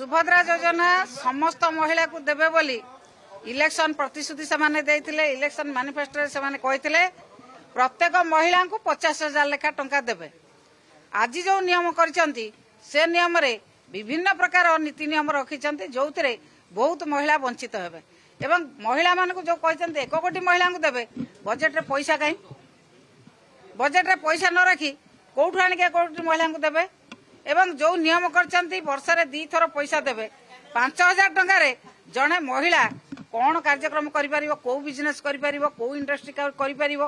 ସୁଭଦ୍ରା ଯୋଜନା ସମସ୍ତ ମହିଳାକୁ ଦେବେ ବୋଲି ଇଲେକ୍ସନ ପ୍ରତିଶ୍ରୁତି ସେମାନେ ଦେଇଥିଲେ ଇଲେକ୍ସନ ମ୍ୟାନିଫେଷ୍ଟୋରେ ସେମାନେ କହିଥିଲେ ପ୍ରତ୍ୟେକ ମହିଳାଙ୍କୁ ପଚାଶ ହଜାର ଲେଖା ଟଙ୍କା ଦେବେ ଆଜି ଯେଉଁ ନିୟମ କରିଛନ୍ତି ସେ ନିୟମରେ ବିଭିନ୍ନ ପ୍ରକାର ନୀତି ନିୟମ ରଖିଛନ୍ତି ଯେଉଁଥିରେ ବହୁତ ମହିଳା ବଞ୍ଚିତ ହେବେ ଏବଂ ମହିଳାମାନଙ୍କୁ ଯେଉଁ କହିଛନ୍ତି ଏକ କୋଟି ମହିଳାଙ୍କୁ ଦେବେ ବଜେଟରେ ପଇସା କାହିଁ ବଜେଟରେ ପଇସା ନ ରଖି କୋଉଠୁ ଆଣିକି ଏକ କୋଟି ମହିଳାଙ୍କୁ ଦେବେ ଏବଂ ଯୋଉ ନିୟମ କରିଛନ୍ତି ବର୍ଷରେ ଦି ଥର ପଇସା ଦେବେ ପାଞ୍ଚ ହଜାର ଟଙ୍କାରେ ଜଣେ ମହିଳା କଣ କାର୍ଯ୍ୟକ୍ରମ କରିପାରିବ କୋଉ ବିଜନେସ କରିପାରିବ କୋଉ ଇଣ୍ଡଷ୍ଟ୍ରି କରିପାରିବ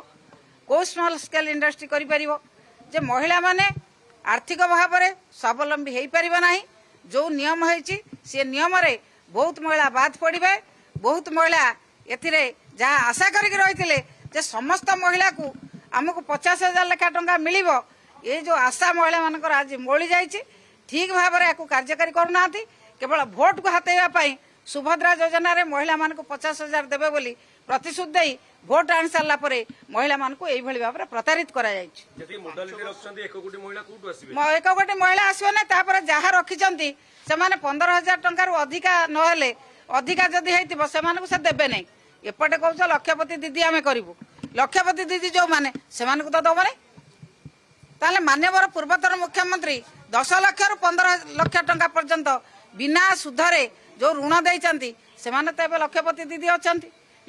କୋଉ ସ୍ମଲ ସ୍କେଲ ଇଣ୍ଡଷ୍ଟ୍ରି କରିପାରିବ ଯେ ମହିଳାମାନେ ଆର୍ଥିକ ଭାବରେ ସ୍ୱାବଲମ୍ବୀ ହେଇପାରିବ ନାହିଁ ଯୋଉ ନିୟମ ହେଇଛି ସେ ନିୟମରେ ବହୁତ ମହିଳା ବାଦ ପଡ଼ିବେ ବହୁତ ମହିଳା ଏଥିରେ ଯାହା ଆଶା କରିକି ରହିଥିଲେ ଯେ ସମସ୍ତ ମହିଳାକୁ ଆମକୁ ପଚାଶ ହଜାର ଲେଖା ଟଙ୍କା ମିଳିବ এই যে আশা মহিলা মানুষ আজ মৌলি যাই ঠিক ভাবে এখন কার্যকারী করুনা কেবল ভোটক হাতেবা সুভদ্রা যোজনার মহিলা মানুষ পচাশ হাজার দেবে বলে ପ୍ରତିଶ୍ରୁତି ଦେଇ ଭୋଟ ଆଣି ସାରିଲା ପରେ ମହିଳାମାନଙ୍କୁ ଏଇଭଳି ଭାବରେ ପ୍ରତାରିତ କରାଯାଇଛି ଏକ ଗୋଟି ମହିଳା ଆସିବେ ନା ତାପରେ ଯାହା ରଖିଛନ୍ତି ସେମାନେ ପନ୍ଦର ହଜାର ଟଙ୍କାରୁ ଅଧିକା ନହେଲେ ଅଧିକା ଯଦି ହେଇଥିବ ସେମାନଙ୍କୁ ସେ ଦେବେ ନାହିଁ ଏପଟେ କହୁଛ ଲକ୍ଷପତି ଦିଦି ଆମେ କରିବୁ ଲକ୍ଷପତି ଦିଦି ଯୋଉମାନେ ସେମାନଙ୍କୁ ତ ଦବନି ताले मान्यवर पूर्वतन मुख्यमंत्री दस लक्ष रु पंदर लक्ष टा पर्यत बिना सुधरे जो ऋण देखते लक्षपति दीदी अच्छा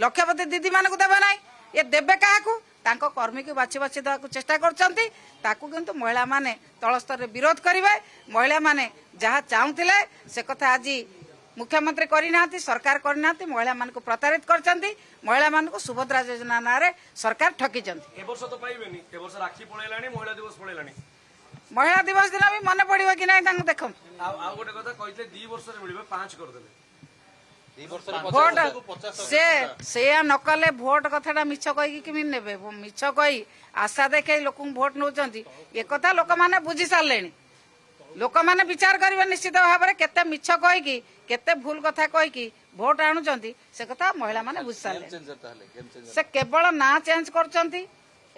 लक्षपति दीदी मानक देवे ना ये देवे क्या कर्मी को बाछी बाछी देखा चेषा कर महिला मैंने तल विरोध करेंगे महिला मैंने जहाँ चाहूल से कथा आज ମୁଖ୍ୟମନ୍ତ୍ରୀ କରିନାହାନ୍ତି ସରକାର କରିନାହାନ୍ତି ମହିଳାମାନଙ୍କୁ ପ୍ରତାରିତ କରିଛନ୍ତି ମହିଳାମାନଙ୍କୁ ସୁଭଦ୍ରା ଯୋଜନା ନାଁରେ ସରକାର ଠକିଛନ୍ତି ମହିଳା ଦିବସ ଦିନ ବି ମନେ ପଡିବ କି ନାହିଁ ତାଙ୍କୁ ଦେଖନ୍ତୁ ଭୋଟ ସେ ସେୟା ନ କଲେ ଭୋଟ କଥାଟା ମିଛ କହିକି କେମିତି ନେବେ ମିଛ କହି ଆଶା ଦେଖାଇ ଲୋକଙ୍କୁ ଭୋଟ ନେଉଛନ୍ତି ଏ କଥା ଲୋକମାନେ ବୁଝି ସାରିଲେଣି ଲୋକମାନେ ବିଚାର କରିବେ ନିଶ୍ଚିତ ଭାବରେ କେତେ ମିଛ କହିକି କେତେ ଭୁଲ କଥା କହିକି ଭୋଟ ଆଣୁଛନ୍ତି ସେ କଥା ମହିଳାମାନେ ବୁଝିସାରିଲେ ସେ କେବଳ ନାଁ ଚେଞ୍ଜ କରୁଛନ୍ତି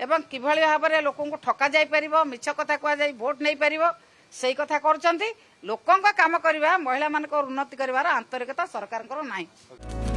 ଏବଂ କିଭଳି ଭାବରେ ଲୋକଙ୍କୁ ଠକାଯାଇପାରିବ ମିଛ କଥା କୁହାଯାଇ ଭୋଟ ନେଇପାରିବ ସେଇ କଥା କରୁଛନ୍ତି ଲୋକଙ୍କ କାମ କରିବା ମହିଳାମାନଙ୍କର ଉନ୍ନତି କରିବାର ଆନ୍ତରିକତା ସରକାରଙ୍କର ନାହିଁ